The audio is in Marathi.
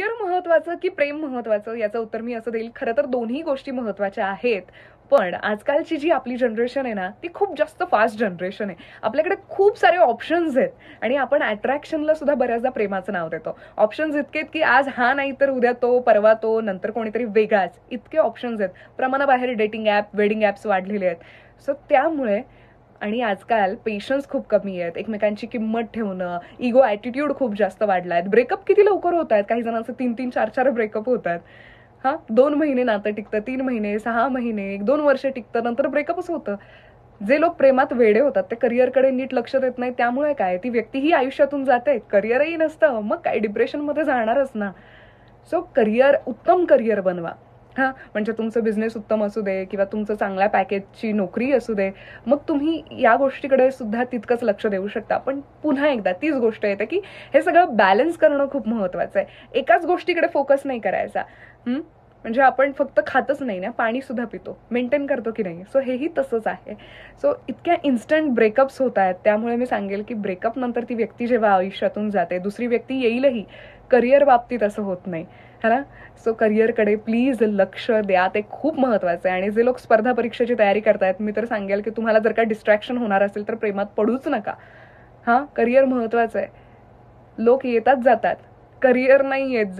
करिअर महत्वाचं की प्रेम महत्वाचं याचं उत्तर मी असं देईल खरं तर दोन्ही गोष्टी महत्वाच्या आहेत पण आजकालची जी आपली जनरेशन आहे ना ती खूप जास्त फास्ट जनरेशन आहे आपल्याकडे खूप सारे ऑप्शन्स आहेत आणि आपण अट्रॅक्शनला सुद्धा बऱ्याचदा प्रेमाचं नाव देतो ऑप्शन्स इतके आहेत की आज हा नाही तर उद्या तो परवा तो नंतर कोणीतरी वेगळाच इतके ऑप्शन्स आहेत प्रमाणाबाहेर डेटिंग ॲप वेडिंग ॲप्स वाढलेले आहेत सो त्यामुळे आणि आजकाल पेशन्स खूप कमी आहेत एकमेकांची किंमत ठेवणं इगो ॲटिट्यूड खूप जास्त वाढला आहेत ब्रेकअप किती लवकर होत आहेत काही जणांचं तीन तीन चार चार ब्रेकअप होत आहेत हां दोन महिने नातं टिकतं तीन महिने सहा महिने एक दोन वर्ष टिकतं नंतर ब्रेकअपच होतं जे लोक प्रेमात वेडे होतात ते करिअरकडे नीट लक्ष देत नाही त्यामुळे काय ती व्यक्तीही आयुष्यातून जाते करिअरही नसतं मग काय डिप्रेशनमध्ये जाणारच ना सो करिअर उत्तम करिअर बनवा हां म्हणजे तुमचं बिझनेस उत्तम असू दे किंवा तुमचं चांगल्या पॅकेजची नोकरी असू दे मग तुम्ही या गोष्टीकडे सुद्धा तितकंच लक्ष देऊ शकता पण पुन्हा एकदा तीच गोष्ट येते की हे सगळं बॅलन्स करणं खूप महत्त्वाचं आहे एकाच गोष्टीकडे फोकस नाही करायचा म्हणजे आपण फक्त खातच नाही ना पाणीसुद्धा पितो मेंटेन करतो की नाही सो हेही तसंच आहे सो इतक्या इन्स्टंट ब्रेकअप्स होत आहेत त्यामुळे मी सांगेल की ब्रेकअप नंतर ती व्यक्ती जेव्हा आयुष्यातून जाते दुसरी व्यक्ती येईलही करिअर बाबतीत असं होत नाही है ना सो करिअरकडे प्लीज लक्ष द्या ते खूप महत्वाचं आहे आणि जे लोक स्पर्धा परीक्षेची तयारी करतायत मी तर सांगेल की तुम्हाला जर का डिस्ट्रॅक्शन होणार असेल तर प्रेमात पडूच नका हां करिअर महत्वाचं आहे लोक येतात जातात करिअर नाही येत